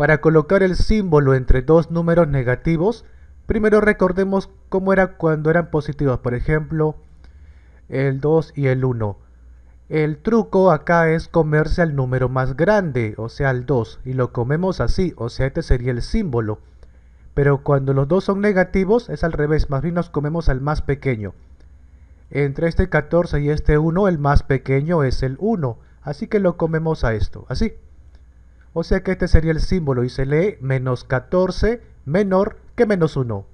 Para colocar el símbolo entre dos números negativos, primero recordemos cómo era cuando eran positivos, por ejemplo, el 2 y el 1. El truco acá es comerse al número más grande, o sea el 2, y lo comemos así, o sea este sería el símbolo. Pero cuando los dos son negativos es al revés, más bien nos comemos al más pequeño. Entre este 14 y este 1 el más pequeño es el 1, así que lo comemos a esto, así. O sea que este sería el símbolo y se lee menos 14 menor que menos 1.